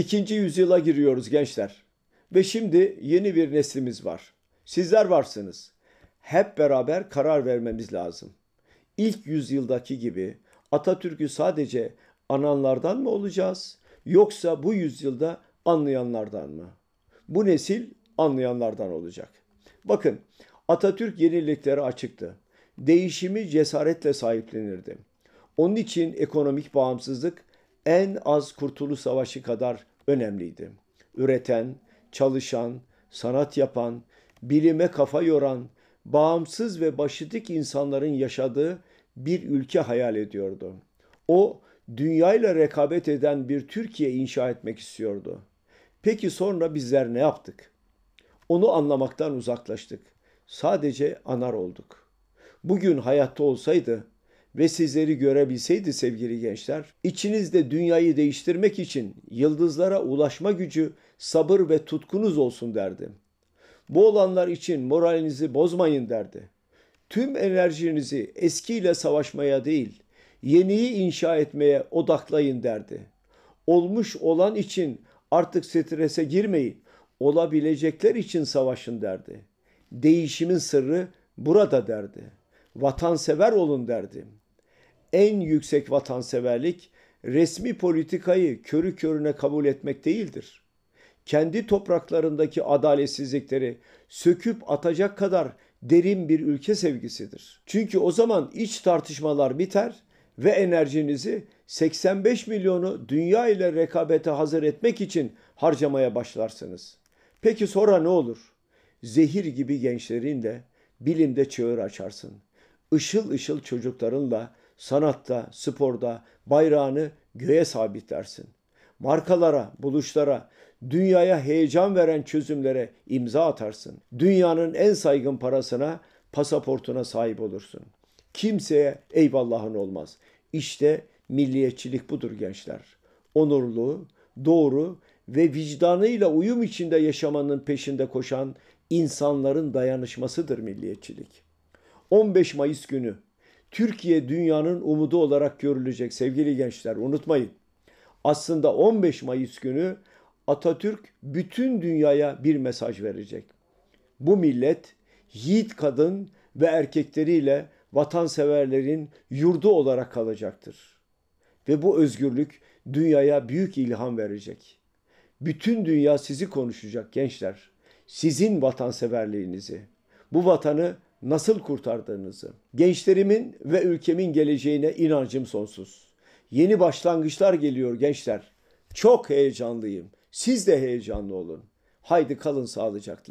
İkinci yüzyıla giriyoruz gençler. Ve şimdi yeni bir neslimiz var. Sizler varsınız. Hep beraber karar vermemiz lazım. İlk yüzyıldaki gibi Atatürk'ü sadece ananlardan mı olacağız yoksa bu yüzyılda anlayanlardan mı? Bu nesil anlayanlardan olacak. Bakın Atatürk yeniliklere açıktı. Değişimi cesaretle sahiplenirdi. Onun için ekonomik bağımsızlık en az Kurtuluş Savaşı kadar önemliydi. Üreten, çalışan, sanat yapan, bilime kafa yoran, bağımsız ve başıtik insanların yaşadığı bir ülke hayal ediyordu. O dünyayla rekabet eden bir Türkiye inşa etmek istiyordu. Peki sonra bizler ne yaptık? Onu anlamaktan uzaklaştık. Sadece anar olduk. Bugün hayatta olsaydı ve sizleri görebilseydi sevgili gençler, içinizde dünyayı değiştirmek için yıldızlara ulaşma gücü, sabır ve tutkunuz olsun derdi. Bu olanlar için moralinizi bozmayın derdi. Tüm enerjinizi eskiyle savaşmaya değil, yeniyi inşa etmeye odaklayın derdi. Olmuş olan için artık strese girmeyin, olabilecekler için savaşın derdi. Değişimin sırrı burada derdi. Vatansever olun derdi.'' en yüksek vatanseverlik resmi politikayı körü körüne kabul etmek değildir. Kendi topraklarındaki adaletsizlikleri söküp atacak kadar derin bir ülke sevgisidir. Çünkü o zaman iç tartışmalar biter ve enerjinizi 85 milyonu dünya ile rekabete hazır etmek için harcamaya başlarsınız. Peki sonra ne olur? Zehir gibi gençlerinle bilimde çığır açarsın. Işıl ışıl çocuklarınla sanatta, sporda bayrağını göğe sabitlersin. Markalara, buluşlara, dünyaya heyecan veren çözümlere imza atarsın. Dünyanın en saygın parasına, pasaportuna sahip olursun. Kimseye eyvallahın olmaz. İşte milliyetçilik budur gençler. Onurlu, doğru ve vicdanıyla uyum içinde yaşamanın peşinde koşan insanların dayanışmasıdır milliyetçilik. 15 Mayıs günü Türkiye dünyanın umudu olarak görülecek sevgili gençler unutmayın. Aslında 15 Mayıs günü Atatürk bütün dünyaya bir mesaj verecek. Bu millet yiğit kadın ve erkekleriyle vatanseverlerin yurdu olarak kalacaktır. Ve bu özgürlük dünyaya büyük ilham verecek. Bütün dünya sizi konuşacak gençler. Sizin vatanseverliğinizi, bu vatanı nasıl kurtardığınızı, gençlerimin ve ülkemin geleceğine inancım sonsuz. Yeni başlangıçlar geliyor gençler. Çok heyecanlıyım. Siz de heyecanlı olun. Haydi kalın sağlıcakla.